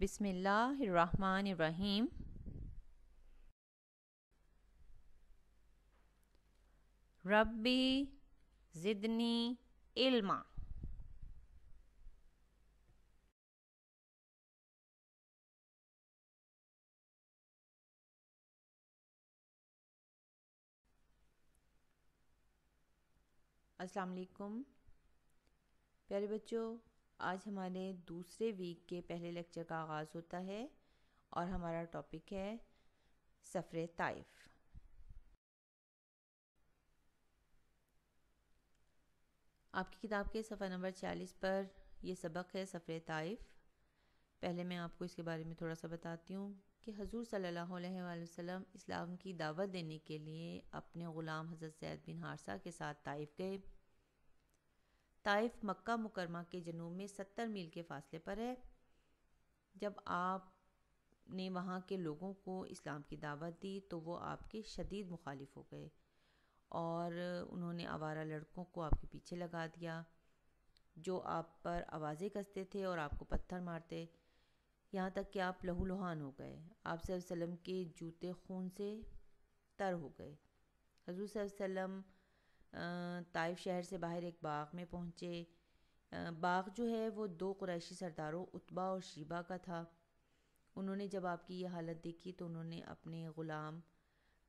बिस्मिल्लाहिर्रहमानिर्रहीम रब्बी ज़िदनी इल्मा अस्सलाम वालेकुम प्यारे बच्चों आज हमारे दूसरे वीक के पहले लेक्चर का आगाज़ होता है और हमारा टॉपिक है सफ़र ताइफ आपकी किताब के सफ़ा नंबर चालीस पर यह सबक है सफ़र ताइफ पहले मैं आपको इसके बारे में थोड़ा सा बताती हूँ कि हजूर सल्लल्लाहु अलैहि वसल्लम इस्लाम की दावत देने के लिए अपने ग़ुलाम हज़रत सैद बिन हारसा के साथ ताइफ गए ताइफ मक्का मुकरमा के जनूब में सत्तर मील के फासले पर है जब आप ने वहाँ के लोगों को इस्लाम की दावत दी तो वो आपके शदीद मुखालिफ हो गए और उन्होंने आवारा लड़कों को आपके पीछे लगा दिया जो आप पर आवाज़ें कसते थे और आपको पत्थर मारते यहाँ तक कि आप लहूलुहान हो गए आप वसल्लम के जूते खून से तर हो गए हजूर वसल्लम ताइफ शहर से बाहर एक बाग में पहुँचे बाग जो है वो दो क्रैशी सरदारों उतबा और शीबा का था उन्होंने जब आपकी ये हालत देखी तो उन्होंने अपने ग़ुलाम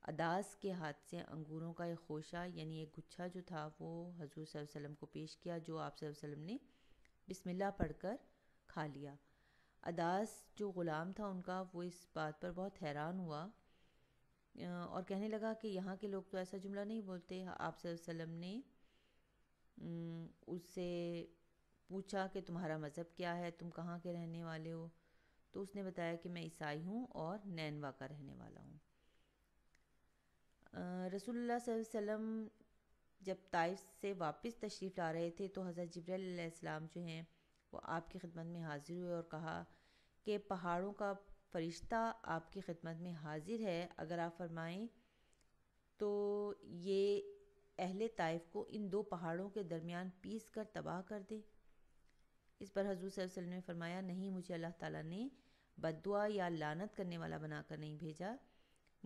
अदास के हाथ से अंगूरों का एक खोशा यानी एक गुच्छा जो था वो हजूर वसल्लम को पेश किया जो आप वसल्लम ने बिस्मिल्लाह पढ़कर खा लिया अदास जो ग़ुलाम था उनका वो इस बात पर बहुत हैरान हुआ और कहने लगा कि यहाँ के लोग तो ऐसा जुमला नहीं बोलते आप ने उससे पूछा कि तुम्हारा मज़हब क्या है तुम कहाँ के रहने वाले हो तो उसने बताया कि मैं ईसाई हूँ और नैनवा का रहने वाला हूँ रसोल्ला वसम जब ताइफ से वापस तशरीफ़ ला रहे थे तो हज़रत जब्रैल जो हैं वो आपकी खिदमत में हाज़िर हुए और कहा कि पहाड़ों का फ़रिश्ता आपकी ख़िदमत में हाजिर है अगर आप फरमाएं तो ये अहले ताइफ को इन दो पहाड़ों के दरमियान पीस कर तबाह कर दे इस पर हजूर वसल्लम ने फरमाया नहीं मुझे अल्लाह ताला ने बदुआ या लानत करने वाला बनाकर नहीं भेजा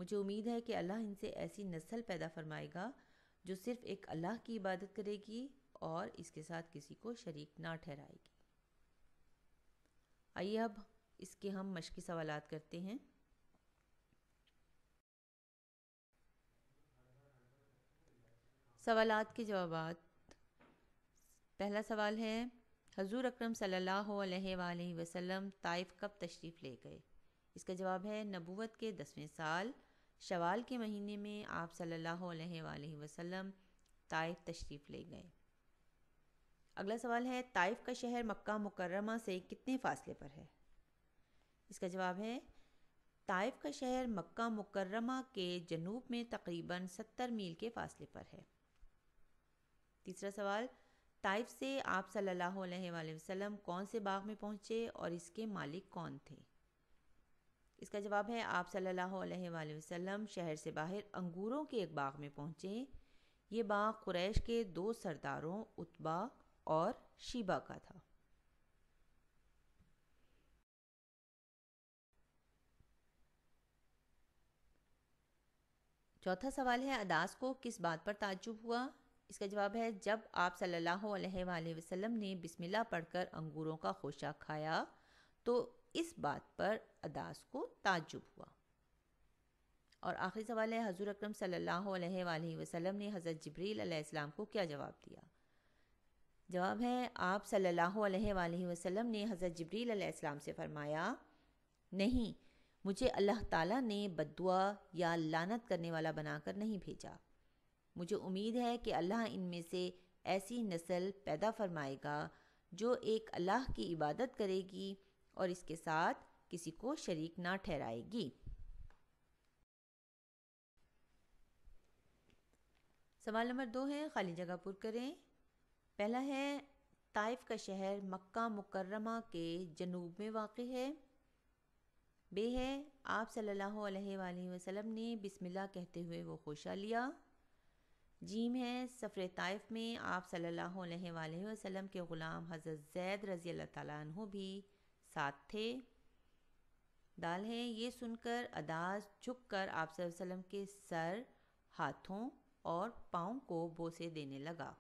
मुझे उम्मीद है कि अल्लाह इनसे ऐसी नस्ल पैदा फरमाएगा जो सिर्फ़ एक अल्लाह की इबादत करेगी और इसके साथ किसी को शरीक ना ठहराएगी आइए अब इसके हम मशक़ी सवाल करते हैं सवाल के जवाब पहला सवाल है हजूर अक्रम सल्लल्लाहु अलैहि वसल्लम ताइफ कब तशरीफ़ ले गए इसका जवाब है नबूवत के दसवें साल शवाल के महीने में आप सल्लल्लाहु अलैहि वसल्लम ताइफ तशरीफ़ ले गए अगला सवाल है ताइफ का शहर मक्का मुकर्रमा से कितने फ़ासले पर है इसका जवाब है ताइफ का शहर मक्का मुकर्रमा के जनूब में तकरीबन सत्तर मील के फासले पर है तीसरा सवाल ताइफ से आप सल्लल्लाहु अलैहि वसल्लम कौन से बाग में पहुँचे और इसके मालिक कौन थे इसका जवाब है आप सल्लल्लाहु अलैहि वसल्लम शहर से बाहर अंगूरों के एक बाग में पहुँचे ये बाग कुरैश के दो सरदारों उत्बा और शीबा का था चौथा सवाल है अदास को किस बात पर ताजुब हुआ इसका जवाब है जब आप सल्लल्लाहु अलैहि वसल्लम ने बिस्मिल्लाह पढ़कर अंगूरों का खोशा खाया तो इस बात पर अदास को ताजुब हुआ और आखिरी सवाल है हजूर अक्रम सल्लल्लाहु अलैहि वसल्लम ने हज़रत जबरील अलैहिस्सलाम को क्या जवाब दिया जवाब है आप सल्लल्लाहु अलैहि वसल्लम ने हज़रत जबरील अलैहिस्सलाम से फरमाया नहीं मुझे अल्लाह ताला ने बदुआ या लानत करने वाला बनाकर नहीं भेजा मुझे उम्मीद है कि अल्लाह इनमें से ऐसी नस्ल पैदा फरमाएगा जो एक अल्लाह की इबादत करेगी और इसके साथ किसी को शरीक ना ठहराएगी सवाल नंबर दो है खाली जगह पुर करें पहला है ताइफ का शहर मक्का मुकर्रमा के जनूब में वाक़ है बे है आप सल्लल्लाहु अलैहि वसल्लम ने बिस्मिल्लाह कहते हुए वो खोशा लिया जीम है सफ़र ताइफ में आप सल्लल्लाहु अलैहि वसल्लम के ग़ुलाम हज़रत जैद रज़ी अल्लाह भी साथ थे दाल है ये सुनकर अदाज झुक कर आप वसल्लम के सर हाथों और पाँव को बोसे देने लगा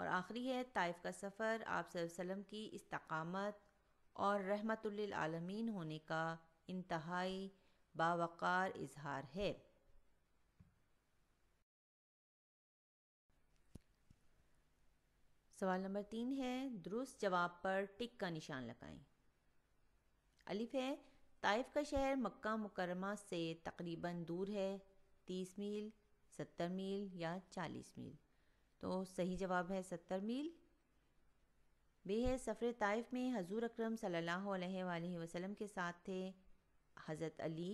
और आखिरी है ताइफ का सफ़र आप की इस्तकामत और रहमतुल्लिलआलमीन होने का इंतहाई बावक़ार इजहार है सवाल नंबर तीन है दुरुस्त जवाब पर टिक का निशान लगाएं अलिफ है ताइफ का शहर मक्का मुकरमा से तकरीबन दूर है तीस मील सत्तर मील या चालीस मील तो सही जवाब है सत्तर मील बेहद सफ़र ताइफ में हजूर अक्रम सल्लल्लाहु अलैहि के साथ थे हज़रत अली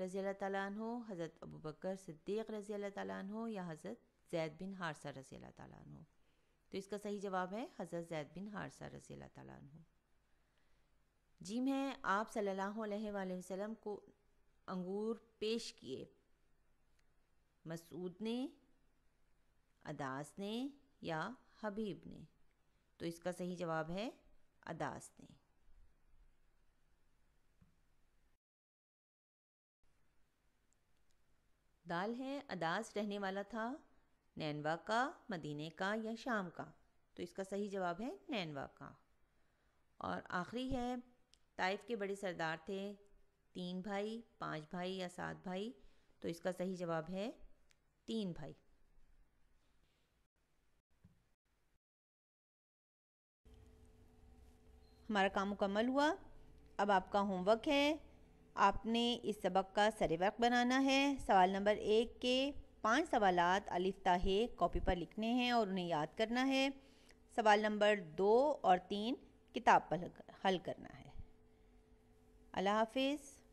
रज़ी अल्लाह तु हज़रत अबू बकर सिद्दीक़ रज़ी अल्लाह तु या हज़रत जैद बिन हारसा रज़ी अल्लाह तु तो इसका सही जवाब है हज़रत जैद बिन हारसा रज़ी अल्लाह तु जी मैं आप सल्लल्लाहु अलैहि वसल्लम को अंगूर पेश किए मसूद ने अदास ने या हबीब ने तो इसका सही जवाब है अदास ने दाल है अदास रहने वाला था नैनवा का मदीने का या शाम का तो इसका सही जवाब है नैनवा का और आखिरी है ताइफ के बड़े सरदार थे तीन भाई पांच भाई या सात भाई तो इसका सही जवाब है तीन भाई हमारा काम मुकम्मल हुआ अब आपका होमवर्क है आपने इस सबक का सरे वक्त बनाना है सवाल नंबर एक के पांच सवाल अलिफ ताहे कॉपी पर लिखने हैं और उन्हें याद करना है सवाल नंबर दो और तीन किताब पर हल करना है अल्लाह हाफिज़